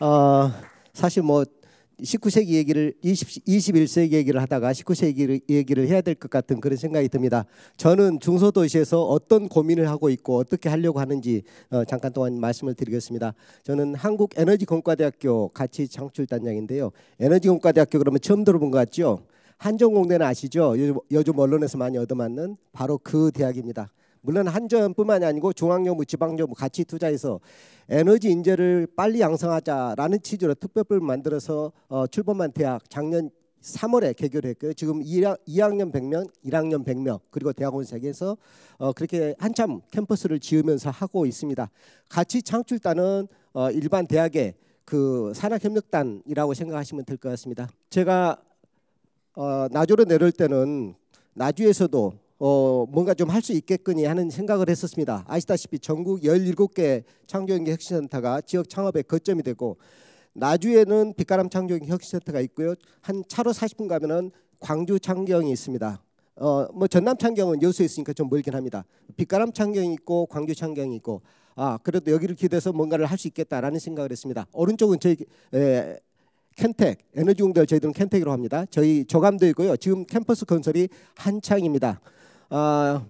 어, 사실 뭐 19세기 얘기를 20, 21세기 얘기를 하다가 19세기 얘기를 해야 될 것 같은 그런 생각이 듭니다. 저는 중소도시에서 어떤 고민을 하고 있고 어떻게 하려고 하는지 어, 잠깐 동안 말씀을 드리겠습니다. 저는 한국에너지공과대학교 같이 창출단장인데요. 에너지공과대학교 그러면 처음 들어본 것 같죠? 한정공대는 아시죠? 요즘, 요즘 언론에서 많이 얻어맞는 바로 그 대학입니다. 물론 한전뿐만이 아니고 중앙정부, 지방정부 같이 투자해서 에너지 인재를 빨리 양성하자라는 취지로 특별법을 만들어서 어, 출범한 대학 작년 3월에 개교를 했고요. 지금 2학, 2학년 100명, 1학년 100명 그리고 대학원 세개에서 어, 그렇게 한참 캠퍼스를 지으면서 하고 있습니다. 같이 창출단은 어, 일반 대학의 그 산학협력단이라고 생각하시면 될 것 같습니다. 제가 어, 나주로 내려 때는 나주에서도 어, 뭔가 좀 할 수 있겠거니 하는 생각을 했었습니다. 아시다시피 전국 17개 창조경제 혁신센터가 지역 창업의 거점이 되고 나주에는 빛가람 창조경제 혁신센터가 있고요. 한 차로 40분 가면은 광주 창경이 있습니다. 어, 뭐 전남 창경은 여수에 있으니까 좀 멀긴 합니다. 빛가람 창경이 있고 광주 창경이 있고 아 그래도 여기를 기대서 뭔가를 할 수 있겠다라는 생각을 했습니다. 오른쪽은 저희 에, 켄텍 에너지 공들 저희들은 캔텍으로 합니다. 저희 조감도 있고요. 지금 캠퍼스 건설이 한창입니다. 아,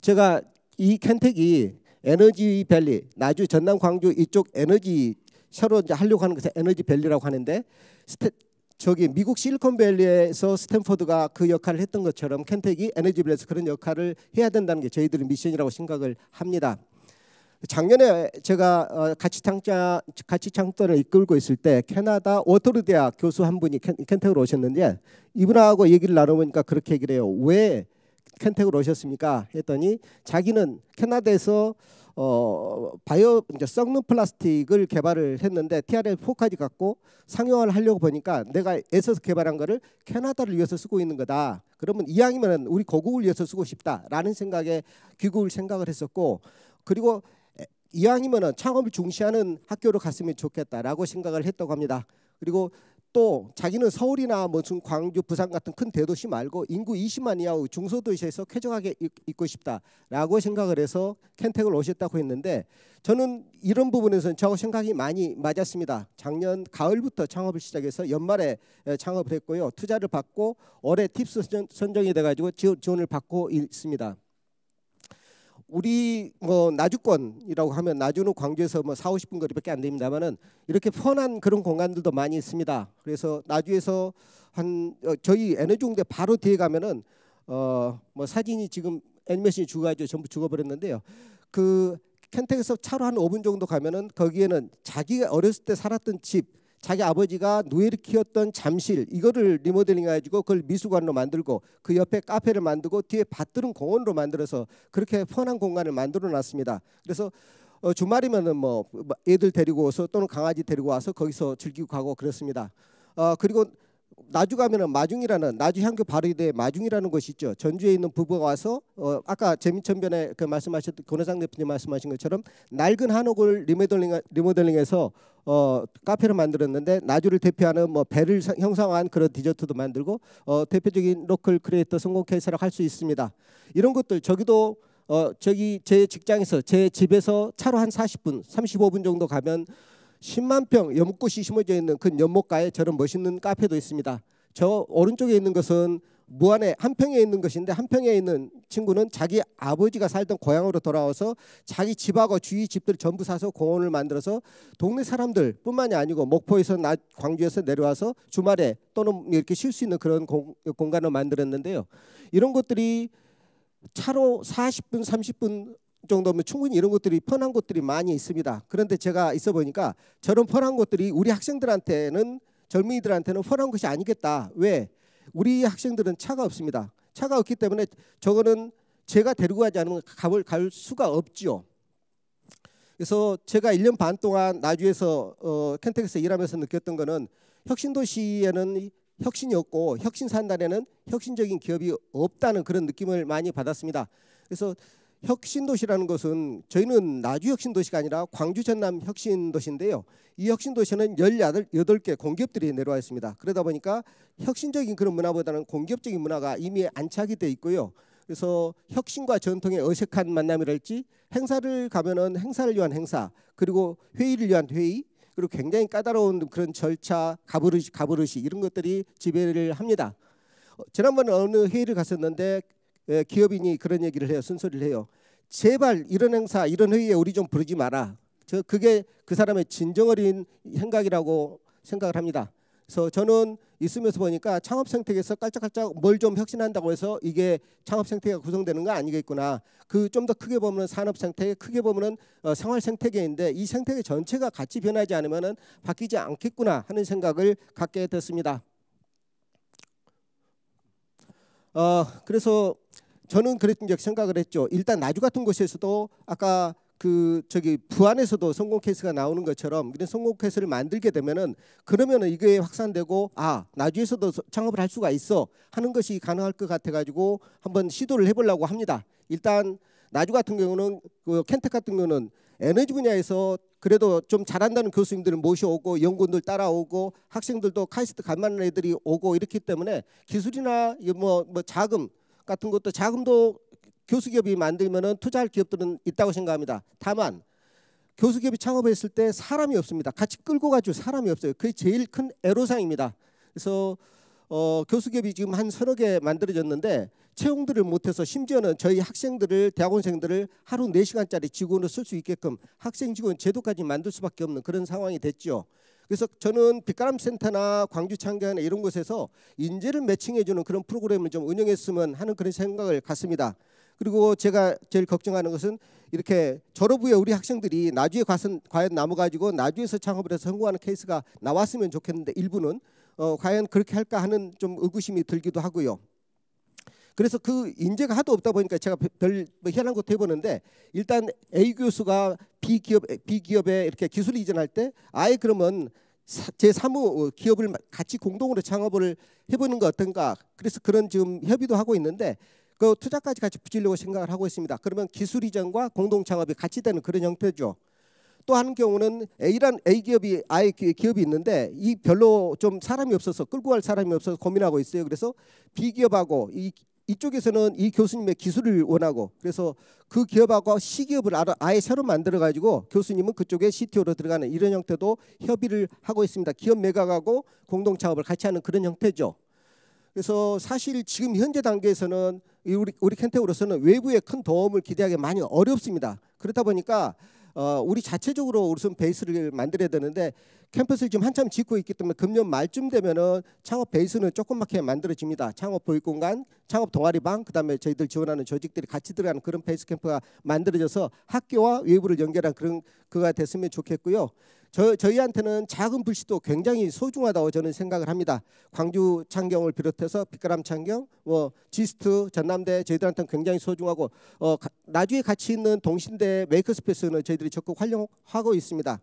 제가 이 켄택이 에너지 밸리 나주 전남 광주 이쪽 에너지 새로 이제 하려고 하는 것에 에너지 밸리라고 하는데 스테, 저기 미국 실리콘밸리에서 스탠퍼드가 그 역할을 했던 것처럼 켄택이 에너지 밸리에서 그런 역할을 해야 된다는 게 저희들의 미션이라고 생각을 합니다. 작년에 제가 같이 어, 창자 같이 창단을 이끌고 있을 때 캐나다 워터르 대학 교수 한 분이 켄, 켄택으로 오셨는데 이분하고 얘기를 나눠보니까 그렇게 얘기를 해요. 왜 켄텍으로 오셨습니까? 했더니 자기는 캐나다에서 어, 바이오 이제 썩는 플라스틱을 개발을 했는데 TRL4까지 갖고 상용화를 하려고 보니까 내가 애써서 개발한 거를 캐나다를 위해서 쓰고 있는 거다. 그러면 이왕이면 우리 고국을 위해서 쓰고 싶다라는 생각에 귀국을 생각을 했었고 그리고 이왕이면 창업을 중시하는 학교로 갔으면 좋겠다라고 생각을 했다고 합니다. 그리고 또 자기는 서울이나 무슨 뭐 광주, 부산 같은 큰 대도시 말고 인구 20만 이하의 중소도시에서 쾌적하게 있고 싶다라고 생각을 해서 켄텍을 오셨다고 했는데 저는 이런 부분에서는 저하고 생각이 많이 맞았습니다. 작년 가을부터 창업을 시작해서 연말에 창업을 했고요. 투자를 받고 올해 팁스 선정이 돼가지고 지원을 받고 있습니다. 우리 뭐 나주권이라고 하면 나주는 광주에서 뭐 4, 50분 거리밖에 안 됩니다만은 이렇게 편한 그런 공간들도 많이 있습니다. 그래서 나주에서 한 어, 저희 에너지공대 바로 뒤에 가면은 어 뭐 사진이 지금 애니메이션이 죽어가지고 전부 죽어버렸는데요. 그켄택에서 차로 한 5분 정도 가면은 거기에는 자기가 어렸을 때 살았던 집 자기 아버지가 누에를 키웠던 잠실 이거를 리모델링해가지고 그걸 미술관으로 만들고 그 옆에 카페를 만들고 뒤에 밭들은 공원으로 만들어서 그렇게 편한 공간을 만들어놨습니다. 그래서 어, 주말이면은 뭐, 뭐 애들 데리고 와서 또는 강아지 데리고 와서 거기서 즐기고 가고 그렇습니다. 어, 그리고 나주 가면은 마중이라는 나주 향교 바르대 마중이라는 곳이 있죠. 전주에 있는 부부가 와서 어, 아까 재민천변에 그 말씀하셨던 권호상 대표님 말씀하신 것처럼 낡은 한옥을 리모델링 리모델링해서 어, 카페를 만들었는데 나주를 대표하는 뭐 배를 형상화한 그런 디저트도 만들고 어, 대표적인 로컬 크리에이터 성공 케이스라 할수 있습니다. 이런 것들 저기도 어, 저기 제 직장에서 제 집에서 차로 한 40분, 35분 정도 가면 10만 평 연못꽃이 심어져 있는 그 연못가에 저런 멋있는 카페도 있습니다. 저 오른쪽에 있는 것은 무안에 한 평에 있는 것인데 한 평에 있는 친구는 자기 아버지가 살던 고향으로 돌아와서 자기 집하고 주위 집들 전부 사서 공원을 만들어서 동네 사람들뿐만이 아니고 목포에서 나, 광주에서 내려와서 주말에 또는 이렇게 쉴 수 있는 그런 공, 공간을 만들었는데요. 이런 것들이 차로 40분, 30분 정도면 충분히 이런 것들이 편한 것들이 많이 있습니다. 그런데 제가 있어 보니까 저런 편한 것들이 우리 학생들한테는 젊은이들한테는 편한 것이 아니겠다. 왜? 우리 학생들은 차가 없습니다. 차가 없기 때문에 저거는 제가 데리고 가지 않으면 갑을 갈 수가 없지요. 그래서 제가 1년 반 동안 나주에서 어, 켄텍에서 일하면서 느꼈던 거는 혁신도시에는 혁신이 없고 혁신산단에는 혁신적인 기업이 없다는 그런 느낌을 많이 받았습니다. 그래서 혁신도시라는 것은 저희는 나주 혁신도시가 아니라 광주 전남 혁신도시인데요. 이 혁신도시는 18개 공기업들이 내려와 있습니다. 그러다 보니까 혁신적인 그런 문화보다는 공기업적인 문화가 이미 안착이 돼 있고요. 그래서 혁신과 전통의 어색한 만남이랄지 행사를 가면은 행사를 위한 행사 그리고 회의를 위한 회의 그리고 굉장히 까다로운 그런 절차 가부르시 가부르시 이런 것들이 지배를 합니다. 어, 지난번에 어느 회의를 갔었는데 예, 기업인이 그런 얘기를 해요. 순서리를 해요. 제발 이런 행사, 이런 회의에 우리 좀 부르지 마라. 저 그게 그 사람의 진정어린 생각이라고 생각을 합니다. 그래서 저는 있으면서 보니까 창업 생태계에서 깔짝깔짝 뭘 좀 혁신한다고 해서 이게 창업 생태계가 구성되는 거 아니겠구나. 그 좀 더 크게 보면 산업 생태계, 크게 보면 어, 생활 생태계인데 이 생태계 전체가 같이 변하지 않으면 바뀌지 않겠구나 하는 생각을 갖게 됐습니다. 어, 그래서 저는 그랬던 적 생각을 했죠. 일단 나주 같은 곳에서도 아까 그 저기 부안에서도 성공 케이스가 나오는 것처럼 그런 성공 케이스를 만들게 되면은 그러면은 이게 확산되고 아 나주에서도 창업을 할 수가 있어 하는 것이 가능할 것 같아 가지고 한번 시도를 해보려고 합니다. 일단 나주 같은 경우는 그 켄텍 같은 경우는 에너지 분야에서 그래도 좀 잘한다는 교수님들을 모셔오고 연구원들 따라오고 학생들도 카이스트 간만한 애들이 오고 이렇기 때문에 기술이나 뭐, 뭐 자금 같은 것도 자금도 교수기업이 만들면은 투자할 기업들은 있다고 생각합니다. 다만 교수기업이 창업했을 때 사람이 없습니다. 같이 끌고 가죠 사람이 없어요. 그게 제일 큰 애로사항입니다. 그래서 어, 교수기업이 지금 한 서너 개 만들어졌는데 채용들을 못해서 심지어는 저희 학생들을 대학원생들을 하루 네시간짜리 직원으로 쓸 수 있게끔 학생 직원 제도까지 만들 수밖에 없는 그런 상황이 됐죠. 그래서 저는 빛가람 센터나 광주 창경이나 이런 곳에서 인재를 매칭해 주는 그런 프로그램을 좀 운영했으면 하는 그런 생각을 갖습니다. 그리고 제가 제일 걱정하는 것은 이렇게 졸업 후에 우리 학생들이 나중에 과연 남아가지고 나중에서 창업을 해서 성공하는 케이스가 나왔으면 좋겠는데 일부는 어, 과연 그렇게 할까 하는 좀 의구심이 들기도 하고요. 그래서 그 인재가 하도 없다 보니까 제가 별뭐 희한한 것도 해보는데 일단 A 교수가 B 기업 B 기업에 이렇게 기술 이전할 때 아예 그러면 제 사무 어, 기업을 같이 공동으로 창업을 해보는 거 어떤가 그래서 그런 지금 협의도 하고 있는데 그 투자까지 같이 붙이려고 생각을 하고 있습니다. 그러면 기술 이전과 공동 창업이 같이 되는 그런 형태죠. 또한 경우는 A란 A 기업이 아예 기업이 있는데 이 별로 좀 사람이 없어서 끌고 갈 사람이 없어서 고민하고 있어요. 그래서 B 기업하고 이 이쪽에서는 이 교수님의 기술을 원하고 그래서 그 기업하고 C 기업을 아예 새로 만들어 가지고 교수님은 그쪽에 CTO로 들어가는 이런 형태도 협의를 하고 있습니다. 기업 매각하고 공동 창업을 같이 하는 그런 형태죠. 그래서 사실 지금 현재 단계에서는 우리 우리 켄테으로서는 외부의 큰 도움을 기대하기 많이 어렵습니다. 그렇다 보니까 어, 우리 자체적으로 우선 베이스를 만들어야 되는데 캠퍼스를 지금 한참 짓고 있기 때문에 금년 말쯤 되면은 창업 베이스는 조금맣게 만들어집니다. 창업 보육공간, 창업 동아리방, 그다음에 저희들 지원하는 조직들이 같이 들어가는 그런 베이스 캠프가 만들어져서 학교와 외부를 연결한 그런 그가 됐으면 좋겠고요. 저, 저희한테는 작은 불씨도 굉장히 소중하다고 저는 생각을 합니다. 광주 창경을 비롯해서 빛가람 창경, 뭐 지스트, 전남대 저희들한테는 굉장히 소중하고 어, 가, 나중에 같이 있는 동신대 메이크스페이스는 저희들이 적극 활용하고 있습니다.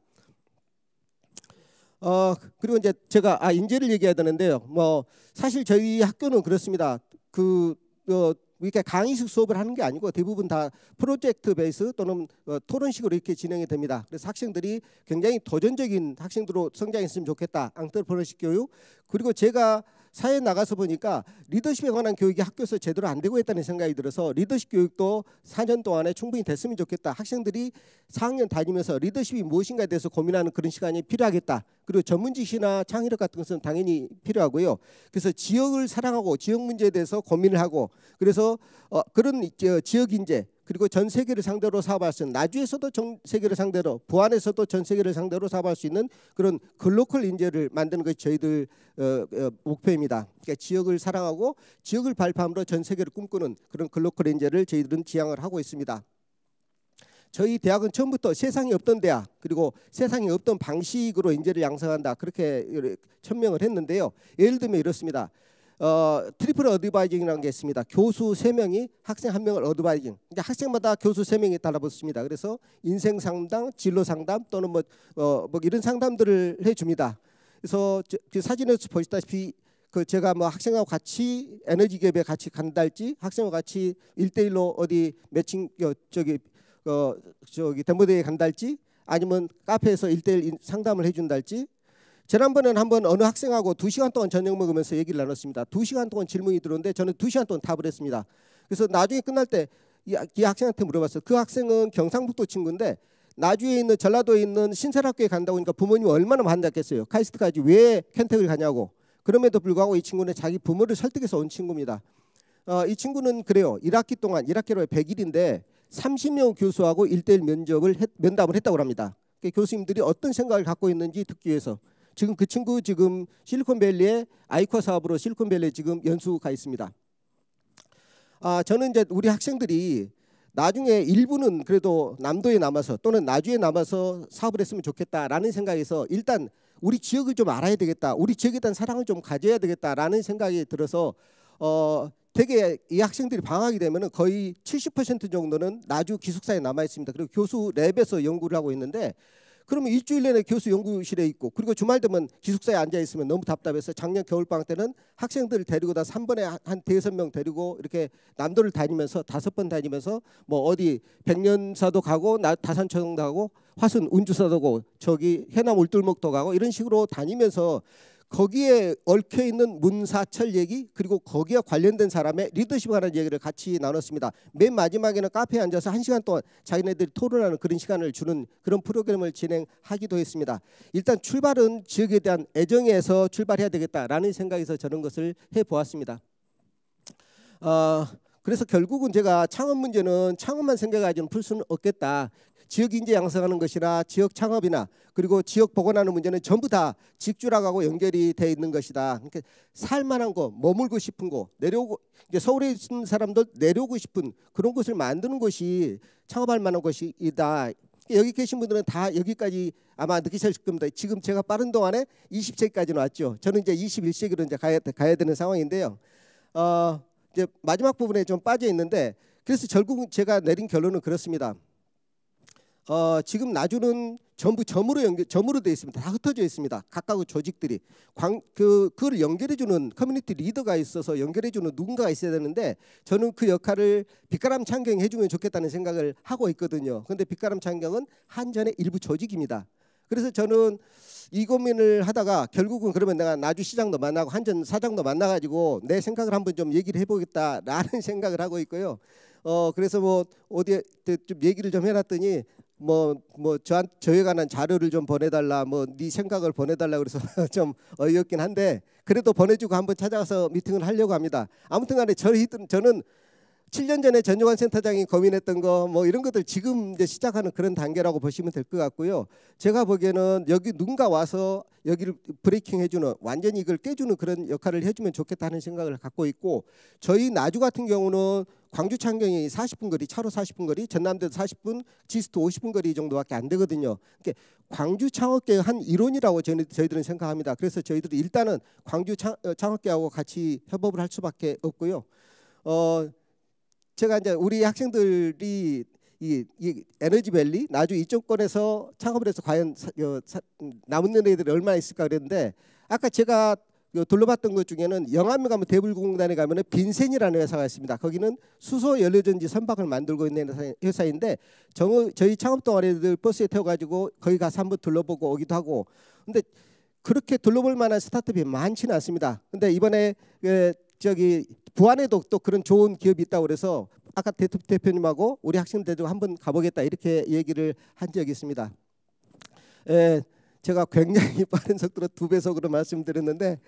어 그리고 이제 제가 아 인재를 얘기해야 되는데요. 뭐 사실 저희 학교는 그렇습니다. 그 어, 그러니까 강의식 수업을 하는 게 아니고 대부분 다 프로젝트 베이스 또는 어, 토론식으로 이렇게 진행이 됩니다. 그래서 학생들이 굉장히 도전적인 학생들로 성장했으면 좋겠다. 앙트레프너십 교육 그리고 제가 사회에 나가서 보니까 리더십에 관한 교육이 학교에서 제대로 안 되고 있다는 생각이 들어서 리더십 교육도 4년 동안에 충분히 됐으면 좋겠다. 학생들이 4학년 다니면서 리더십이 무엇인가에 대해서 고민하는 그런 시간이 필요하겠다. 그리고 전문 지식이나 창의력 같은 것은 당연히 필요하고요. 그래서 지역을 사랑하고 지역 문제에 대해서 고민을 하고 그래서 어, 그런 지역 인재 그리고 전 세계를 상대로 사업할 수 있는 나주에서도 전 세계를 상대로 부안에서도 전 세계를 상대로 사업할 수 있는 그런 글로컬 인재를 만드는 것이 저희들 어, 어 목표입니다. 그러니까 지역을 사랑하고 지역을 발표으로전 세계를 꿈꾸는 그런 글로컬 인재를 저희들은 지향을 하고 있습니다. 저희 대학은 처음부터 세상에 없던 대학 그리고 세상에 없던 방식으로 인재를 양성한다 그렇게 천명을 했는데요. 예를 들면 이렇습니다. 어, 트리플 어드바이징이라는 게 있습니다. 교수 세명이 학생 한명을 어드바이징. 근데 학생마다 교수 세명이 달라붙습니다. 그래서 인생 상담, 진로 상담 또는 뭐, 어, 뭐 이런 상담들을 해줍니다. 그래서 저, 그 사진에서 보시다시피 그 제가 뭐 학생하고 같이 에너지 기업에 같이 간달지 학생하고 같이 일대일로 어디 매칭 어, 저기 어 저기 덴버대에 간달지 아니면 카페에서 일대일 상담을 해준달지 지난번에는 한번 어느 학생하고 두시간 동안 저녁 먹으면서 얘기를 나눴습니다. 두시간 동안 질문이 들어오는데 저는 두시간 동안 답을 했습니다. 그래서 나중에 끝날 때 이 학생한테 물어봤어요. 그 학생은 경상북도 친구인데 나주에 있는 전라도에 있는 신설학교에 간다고 하니까 부모님이 얼마나 반대했겠어요. 카이스트까지 왜 켄택을 가냐고. 그럼에도 불구하고 이 친구는 자기 부모를 설득해서 온 친구입니다. 어, 이 친구는 그래요. 1학기 동안 1학기로 100일인데 30명 교수하고 1대1 면접을 했, 면담을 했다고 합니다. 그 교수님들이 어떤 생각을 갖고 있는지 듣기 위해서 지금 그 친구 지금 실리콘밸리에 아이코 사업으로 실리콘밸리에 지금 연수 가 있습니다. 아, 저는 이제 우리 학생들이 나중에 일부는 그래도 남도에 남아서 또는 나주에 남아서 사업을 했으면 좋겠다라는 생각에서 일단 우리 지역을 좀 알아야 되겠다. 우리 지역에 대한 사랑을 좀 가져야 되겠다라는 생각이 들어서 어 되게 이 학생들이 방학이 되면 거의 70% 정도는 나주 기숙사에 남아 있습니다. 그리고 교수 랩에서 연구를 하고 있는데 그러면 일주일 내내 교수 연구실에 있고 그리고 주말 되면 기숙사에 앉아 있으면 너무 답답해서 작년 겨울방학 때는 학생들을 데리고 다 3번에 한 대여섯 명 데리고 이렇게 남도를 다니면서 다섯 번 다니면서 뭐 어디 백년사도 가고 다산초도 가고 화순 운주사도 가고 저기 해남 울돌목도 가고 이런 식으로 다니면서 거기에 얽혀 있는 문사철 얘기 그리고 거기에 관련된 사람의 리더십 하는 얘기를 같이 나눴습니다. 맨 마지막에는 카페에 앉아서 한 시간 동안 자기네들이 토론하는 그런 시간을 주는 그런 프로그램을 진행하기도 했습니다. 일단 출발은 지역에 대한 애정에서 출발해야 되겠다라는 생각에서 저런 것을 해 보았습니다. 어, 그래서 결국은 제가 창업 문제는 창업만 생각하지는 풀 수는 없겠다. 지역 인재 양성하는 것이나 지역 창업이나 그리고 지역 복원하는 문제는 전부 다 직주락하고 연결이 돼 있는 것이다. 그러니까 살만한 곳, 머물고 싶은 곳, 내려오고 이제 서울에 있는 사람들 내려오고 싶은 그런 곳을 만드는 곳이 창업할 만한 곳이다. 여기 계신 분들은 다 여기까지 아마 느끼셨을 겁니다. 지금 제가 빠른 동안에 20세기까지 나왔죠. 저는 이제 21세기로 이제 가야, 가야 되는 상황인데요. 어, 이제 마지막 부분에 좀 빠져 있는데 그래서 결국 제가 내린 결론은 그렇습니다. 어, 지금 나주는 전부 점으로 연결 점으로 되어 있습니다. 다 흩어져 있습니다. 각각 의 조직들이 광, 그 그걸 연결해 주는 커뮤니티 리더가 있어서 연결해 주는 누군가가 있어야 되는데 저는 그 역할을 빛가람 창경 해주면 좋겠다는 생각을 하고 있거든요. 그런데 빛가람 창경은 한전의 일부 조직입니다. 그래서 저는 이 고민을 하다가 결국은 그러면 내가 나주 시장도 만나고 한전 사장도 만나가지고 내 생각을 한번 좀 얘기를 해보겠다라는 생각을 하고 있고요. 어 그래서 뭐 어디에 좀 얘기를 좀 해놨더니 뭐뭐 뭐 저한 저에 관한 자료를 좀 보내달라 뭐 네 생각을 보내달라 그래서 좀 어이없긴 한데 그래도 보내주고 한번 찾아가서 미팅을 하려고 합니다. 아무튼간에 저희 저는 7년 전에 전용환 센터장이 고민했던 거 뭐 이런 것들 지금 이제 시작하는 그런 단계라고 보시면 될 것 같고요. 제가 보기에는 여기 누군가 와서 여기를 브레이킹 해주는 완전히 이걸 깨주는 그런 역할을 해주면 좋겠다는 생각을 갖고 있고 저희 나주 같은 경우는 광주 창경이 40분 거리, 차로 40분 거리, 전남대도 40분, 지스트 50분 거리 정도밖에 안 되거든요. 그러니까 광주 창업계의 한 이론이라고 저희, 저희들은 생각합니다. 그래서 저희들이 일단은 광주 창, 어, 창업계하고 같이 협업을 할 수밖에 없고요. 어, 제가 이제 우리 학생들이 이, 이 에너지밸리 나주 이쪽권에서 창업을 해서 과연 사, 여, 사, 음, 남은 연예들이 얼마나 있을까 그랬는데 아까 제가 요 둘러봤던 것 중에는 영암에 가면 대불공단에 가면은 빈센이라는 회사가 있습니다. 거기는 수소 연료전지 선박을 만들고 있는 회사인데 정, 저희 창업 동아리들 버스에 태워가지고 거기 가서 한번 둘러보고 오기도 하고 근데 그렇게 둘러볼 만한 스타트업이 많지는 않습니다. 근데 이번에 그, 저기 부안에도 그 또 그런 좋은 기업이 있다고 그래서 아까 대표, 님하고 우리 학생들도 한번 가보겠다 이렇게 얘기를 한 적이 있습니다. 에, 예, 제가 굉장히 빠른 속도로 두 배속으로 말씀드렸는데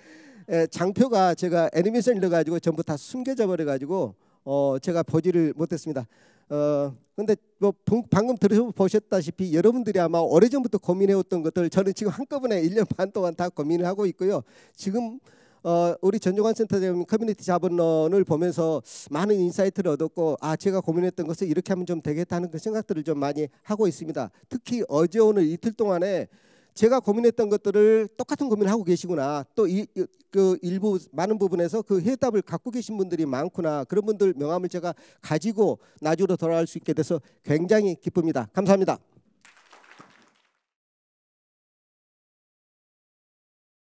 에, 예, 장표가 제가 애니메이션 넣어가지고 전부 다 숨겨져 버려가지고 어, 제가 보지를 못했습니다. 어, 근데 뭐 방금 들으보셨다시피 여러분들이 아마 오래전부터 고민해왔던 것들 저는 지금 한꺼번에 1년 반 동안 다 고민을 하고 있고요. 지금 어, 우리 전종환 센터장님 커뮤니티 자본론을 보면서 많은 인사이트를 얻었고 아 제가 고민했던 것을 이렇게 하면 좀 되겠다는 그 생각들을 좀 많이 하고 있습니다. 특히 어제 오늘 이틀 동안에 제가 고민했던 것들을 똑같은 고민을 하고 계시구나 또 이 그 일부 많은 부분에서 그 해답을 갖고 계신 분들이 많구나 그런 분들 명함을 제가 가지고 나주로 돌아갈 수 있게 돼서 굉장히 기쁩니다 감사합니다.